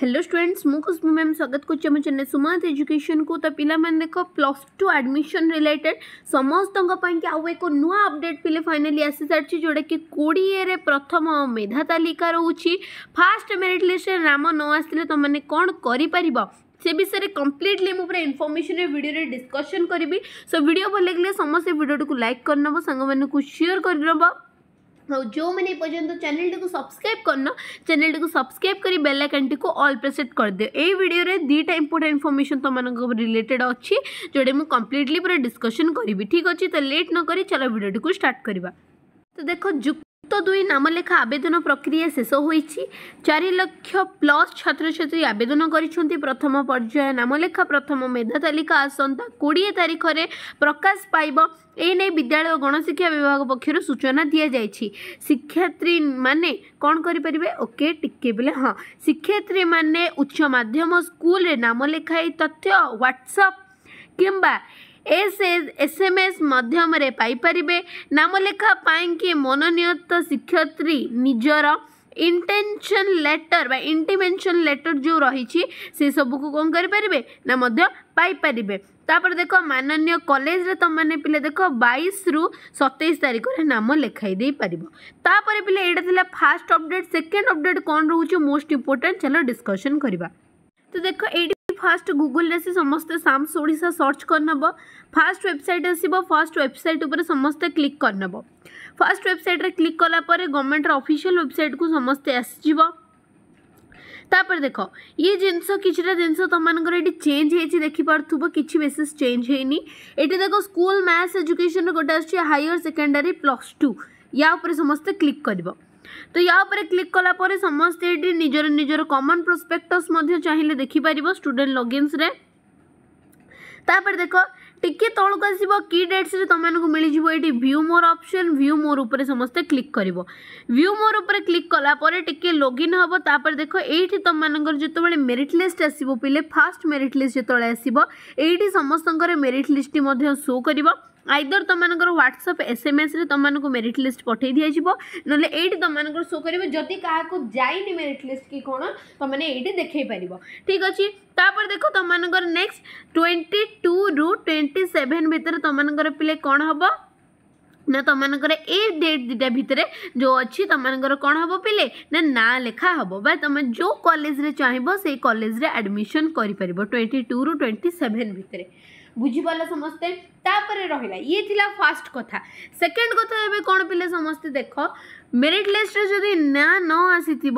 hello students मुकुस में ma'am स्वागत कुछ आम चैनल सुमात एजुकेशन को तो पिला देख प्लस टू एडमिशन रिलेटेड समस्त आउ एक नुआ अपडेट पे फाइनाली आसी सारी जोटा कि कोड़े प्रथम मेधा तालिका रोचे फास्ट मेरीट लिस्ट नाम न आसते तो मैंने कौन कर से विषय में कम्प्लीटली मुझे इनफर्मेशन भिडियो डिस्कसन करी सो भिड भल लगे समस्त भिडियो को लाइक करनब सांग सेयर करदेव और जो मैंने पर्यटन तो चैनल टी सब्सक्राइब करना चैनल टी सब्सक्राइब कर बेल आइकन टी अल प्रेसेट कर दिव्य दुटा इंपोर्टा इनफर्मेशन तुमको तो रिलेटेड अच्छी जोटे मुझे कम्प्लीटली पूरा डिस्कसन करी ठीक अच्छे तो लेट नक चलो भिडियो स्टार्ट करवा तो देख जु যুক্ত দুই নামলেখা আবেদন প্রক্রিয়া শেষ হয়েছে চারি লক্ষ প্লস ছাত্রছাত্রী আবেদন করেছেন প্রথম পর্যায়ে নামলেখা প্রথম মেধা তালিকা আসন্তা কোড়িয়ে তারিখে প্রকাশ পাইব এনে বিদ্যালয় ও গণশিক্ষা বিভাগ পক্ষ সূচনা দিয়ে যাই শিক্ষার্থী মানে কন করে পারে ওকে টিকে বলে হ্যাঁ শিক্ষার্থী মানে উচ্চ মাধ্যম স্কুলের নামলেখা এই তথ্য হোয়াটসঅপ কিংবা এস এস এম এস মাধ্যমে পাইপারে নাম লেখা পাইকি মনোনীত শিক্ষয়িত্রী নিজের ইন্টেনশন লেটর বা ইন্টিমেনশন লেটর যে রয়েছে সেসবুক কম করে পারে না মধ্য পাইপারে তাপরে দেখ মাননীয় কলেজরে তোমাকে পিলা দেখ বাইশ রু সতেইশ তারিখরে নাম লেখাই দিয়ে তাপরে পিলা এটা লা ফার্স্ট অপডেট সেকেন্ড অপডেট কম রয়েছে মোস্ট ইম্পর্টাট চাল ডিসকশন করা তো দেখ এই फास्ट गुगुल समस्त साम्स ओडा सर्च नब फास्ट वेबसाइट आस फास्ट वेबसाइट पर समस्ते क्लिक कर नब फास्ट वेबसाइट क्लिक कलापर गवर्नमेंट अफिशियाल वेबसाइट को समस्ते आसीज तापर देख ये जिनस किसी जिनस तुमको ये चेंज हो देखिपुब कि बेसीस चेंज होनी देख स्कूल मैथ्स एजुकेशन गोटे आयर सेकेंडरी प्लस टू या समस्ते क्लिक करबा তো ইয়া উপরে ক্লিক কলা পরে সমস্তে এটি নিজের নিজের কমন প্রসপেক্টস চাইলে দেখিপার স্টুডেন্ট লগিন্সরে তাপরে দেখ টিকি তলক আসব কি ডেটসরে তোমাকে মিলিযোগ এটি view more option view more উপরে সমস্তে ক্লিক করব ভিউ মোর উপরে ক্লিক কলাপরে টিকি লগইন হব তাপরে দেখ এইটি তোমাদের যেতবে মেরিট লিস্ট আসব পিলে ফার্স্ট মেরিট লিস্ট যেতবে আসব এইটি সমস্ত মেরিট লিস্টটি শো করব आईदर तुम ह्वाट्सअप एस एम एस तुमक मेरीट लिस्ट पठे दीजिए ना ये तुमक शो करी क्या जाए मेरीट लिस्ट कि कौन तुमने ये देख पार ठीक अच्छे तापर देख तुमकर नेक्स्ट ट्वेंटी टू रु ट्वेंटी सेभेन भितर तुमकर पिले कौन हम ना तुमकर ए डेट दिटा भितर जो अच्छी तुमकर कौन हम पिले ना ना लेखा हम बा तुम जो कलेज चाहब से कलेज एडमिशन करवेंटी टू रु ट्वेंटी सेभेन भितर बुझीपाल समस्ते रहा ये फास्ट कथा सेकेंड कथ एवं कौन पे समस्ते देख मेरीट लिस्ट जब ना न आसी थी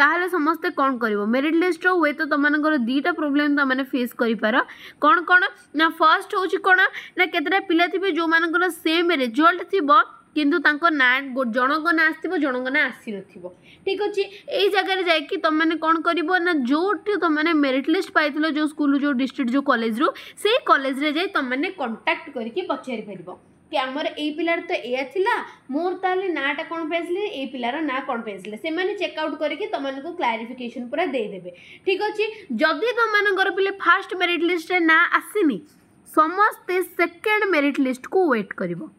ताल कौन कर मेरीट लिस्ट हुए तो तुम दुईटा प्रोब्लेम तुम फेस कर पार कौन कौन ना फास्ट हूँ कौन ना के पिला थे जो मान सेम रेजल्ट थी কিন্তু ତାଙ୍କ ନାଁ ଜଣଙ୍କ ନାଁ ଆସିଥିବ ଜଣଙ୍କ ନାଁ ଆସିନଥିବ ଠିକ୍ ଅଛି ଏଇ ଜାଗାରେ ଯାଇକି ତୁମମାନେ କ'ଣ କରିବ ନା ଯେଉଁଠି ତୁମମାନେ ମେରିଟ୍ ଲିଷ୍ଟ ପାଇଥିଲ ଯେଉଁ ସ୍କୁଲରୁ ଯେଉଁ ଡିଷ୍ଟ୍ରିକ୍ଟ ଯେଉଁ କଲେଜରୁ ସେଇ କଲେଜରେ ଯାଇ ତୁମମାନେ କଣ୍ଟାକ୍ଟ କରିକି ପଚାରି ପାରିବ କି ଆମର ଏଇ ପିଲାର ତ ଏଇଆ ଥିଲା ମୋର ତାହେଲେ ନାଁଟା କ'ଣ ପାଇଁ ଆସିଲେ ଏଇ ପିଲାର ନାଁ କ'ଣ ପାଇଁ ଆସିଲେ ସେମାନେ ଚେକ୍ଆଉଟ୍ କରିକି ତୁମମାନଙ୍କୁ କ୍ଲାରିଫିକେସନ୍ ପୁରା ଦେଇଦେବେ ଠିକ୍ ଅଛି ଯଦି ତୁମମାନଙ୍କର ପିଲା ଫାର୍ଷ୍ଟ ମେରିଟ୍ ଲିଷ୍ଟରେ ନାଁ ଆସିନି ସମସ୍ତେ ସେକେଣ୍ଡ ମେରିଟ୍ ଲିଷ୍ଟକୁ ୱେଟ୍ କରିବ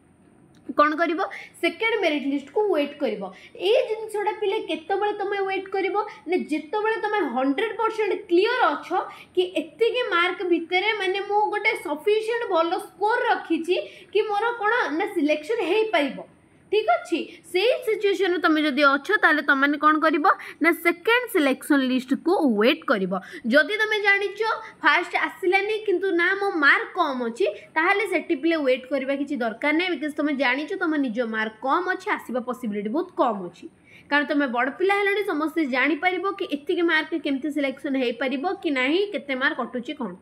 କ'ଣ କରିବ ସେକେଣ୍ଡ ମେରିଟ୍ ଲିଷ୍ଟକୁ ୱେଟ୍ କରିବ ଏଇ ଜିନିଷଟା ପିଲେ କେତେବେଳେ ତୁମେ ୱେଟ୍ କରିବ ନା ଯେତେବେଳେ ତୁମେ ହଣ୍ଡ୍ରେଡ଼ ପରସେଣ୍ଟ କ୍ଲିଅର୍ ଅଛ କି ଏତିକି ମାର୍କ ଭିତରେ ମାନେ ମୁଁ ଗୋଟେ ସଫିସିଏଣ୍ଟ ଭଲ ସ୍କୋର୍ ରଖିଛି କି ମୋର କ'ଣ ନା ସିଲେକ୍ସନ୍ ହେଇପାରିବ ঠিক ଅଛି ସେଇ ସିଚୁଏସନ୍ରେ ତୁମେ ଯଦି ଅଛ ତାହେଲେ ତୁମେ କ'ଣ କରିବ ନା ସେକେଣ୍ଡ ସିଲେକ୍ସନ୍ ଲିଷ୍ଟକୁ ୱେଟ୍ କରିବ ଯଦି ତୁମେ ଜାଣିଛ ଫାର୍ଷ୍ଟ ଆସିଲାନି କିନ୍ତୁ ନା ମୋ ମାର୍କ କମ୍ ଅଛି ତାହେଲେ ସେଟିପିଲେ ୱେଟ୍ କରିବା କିଛି ଦରକାର ନାହିଁ ବିକଜ୍ ତୁମେ ଜାଣିଛ ତୁମ ନିଜ ମାର୍କ କମ୍ ଅଛି ଆସିବା ପସିବିଲିଟି ବହୁତ କମ୍ ଅଛି कारण तुम बड़ पिला है समस्त जापर कि मार्क केमती सिलेक्शन हो पार कि ना के मार्क कटुच्छे कौन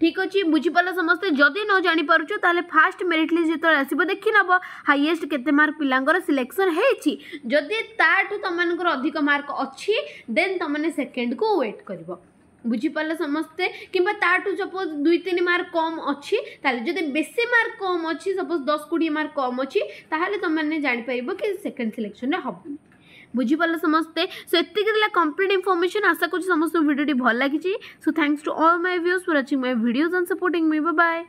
ठीक अच्छे बुझीपाल समस्त जदि न जापार फास्ट मेरीट लिस्ट जितने आस देखी नब हाइएस्ट के मार्क पिलांर सिलेक्शन होदि तामर अधिक मार्क अच्छी देन तुमने सेकेंड को व्वेट कर बुझीपाल समस्ते कि सपोज दुई तीन मार्क कम अच्छी जो बेस मार्क कम अच्छी सपोज दस कोड़े मार्क कम अच्छी तुमने जापर कि सेकेंड सिलेक्शन हमें বুঝিপারলে সমস্তে সো এতিক দেলা কমপ্লিট ইনফরমেশন আশা করছি সমস্ত ভিডিওটি ভাল লাগিছি so thanks to all my views for watching my videos and supporting me by